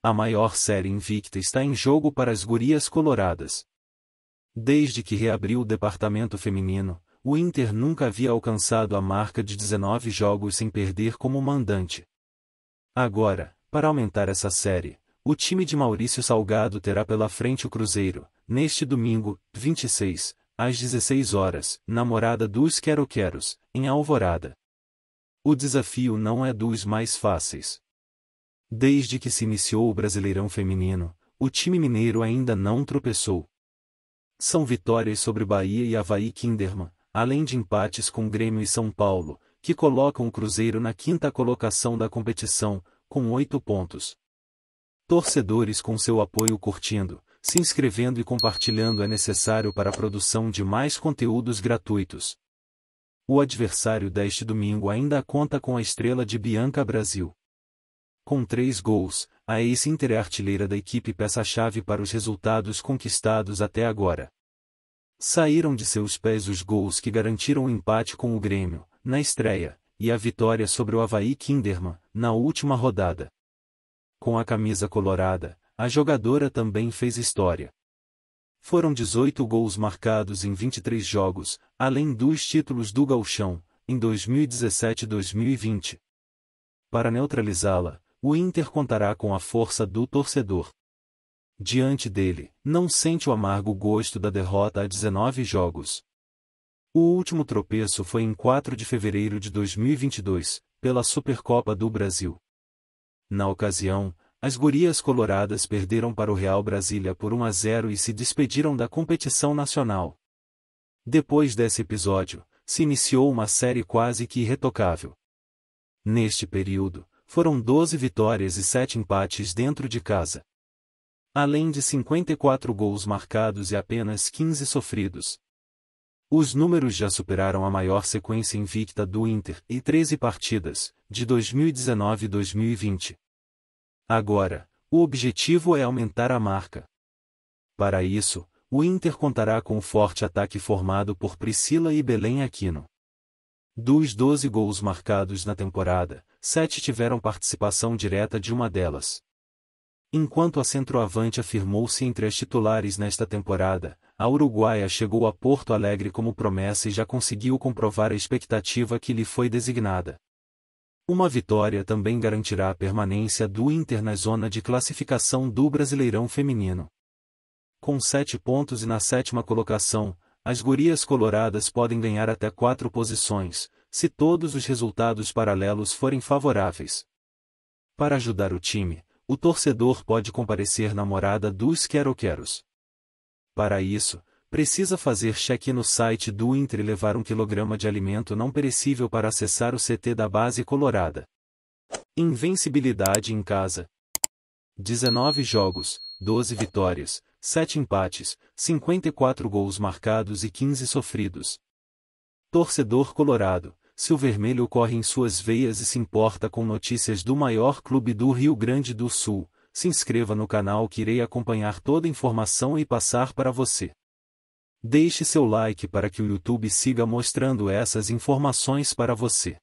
A maior série invicta está em jogo para as gurias coloradas. Desde que reabriu o departamento feminino, o Inter nunca havia alcançado a marca de 19 jogos sem perder como mandante. Agora, para aumentar essa série, o time de Maurício Salgado terá pela frente o Cruzeiro, neste domingo, 26, às 16 horas, na morada dos Quero Queros, em Alvorada. O desafio não é dos mais fáceis. Desde que se iniciou o Brasileirão Feminino, o time mineiro ainda não tropeçou. São vitórias sobre Bahia e Havaí Kinderman, além de empates com Grêmio e São Paulo, que colocam o Cruzeiro na quinta colocação da competição, com oito pontos. Torcedores com seu apoio curtindo, se inscrevendo e compartilhando é necessário para a produção de mais conteúdos gratuitos. O adversário deste domingo ainda conta com a estrela de Bianca Brasil. Com três gols, a ex-Inter é artilheira da equipe peça-chave para os resultados conquistados até agora. Saíram de seus pés os gols que garantiram o empate com o Grêmio, na estreia, e a vitória sobre o Havaí Kinderman, na última rodada. Com a camisa colorada, a jogadora também fez história. Foram 18 gols marcados em 23 jogos, além dos títulos do Galchão, em 2017 2020. Para neutralizá-la, o Inter contará com a força do torcedor. Diante dele, não sente o amargo gosto da derrota a 19 jogos. O último tropeço foi em 4 de fevereiro de 2022, pela Supercopa do Brasil. Na ocasião, as gurias coloradas perderam para o Real Brasília por 1 a 0 e se despediram da competição nacional. Depois desse episódio, se iniciou uma série quase que irretocável. Neste período, foram 12 vitórias e 7 empates dentro de casa. Além de 54 gols marcados e apenas 15 sofridos. Os números já superaram a maior sequência invicta do Inter e 13 partidas, de 2019 e 2020. Agora, o objetivo é aumentar a marca. Para isso, o Inter contará com o forte ataque formado por Priscila e Belém Aquino. Dos 12 gols marcados na temporada, sete tiveram participação direta de uma delas. Enquanto a centroavante afirmou-se entre as titulares nesta temporada, a uruguaia chegou a Porto Alegre como promessa e já conseguiu comprovar a expectativa que lhe foi designada. Uma vitória também garantirá a permanência do Inter na zona de classificação do Brasileirão Feminino. Com sete pontos e na sétima colocação, as gurias coloradas podem ganhar até quatro posições, se todos os resultados paralelos forem favoráveis. Para ajudar o time, o torcedor pode comparecer na morada dos Queroqueros. Para isso, precisa fazer check no site do Intre e levar um quilograma de alimento não perecível para acessar o CT da base colorada. Invencibilidade em casa. 19 jogos, 12 vitórias, 7 empates, 54 gols marcados e 15 sofridos. Torcedor colorado, se o vermelho corre em suas veias e se importa com notícias do maior clube do Rio Grande do Sul, se inscreva no canal que irei acompanhar toda a informação e passar para você. Deixe seu like para que o YouTube siga mostrando essas informações para você.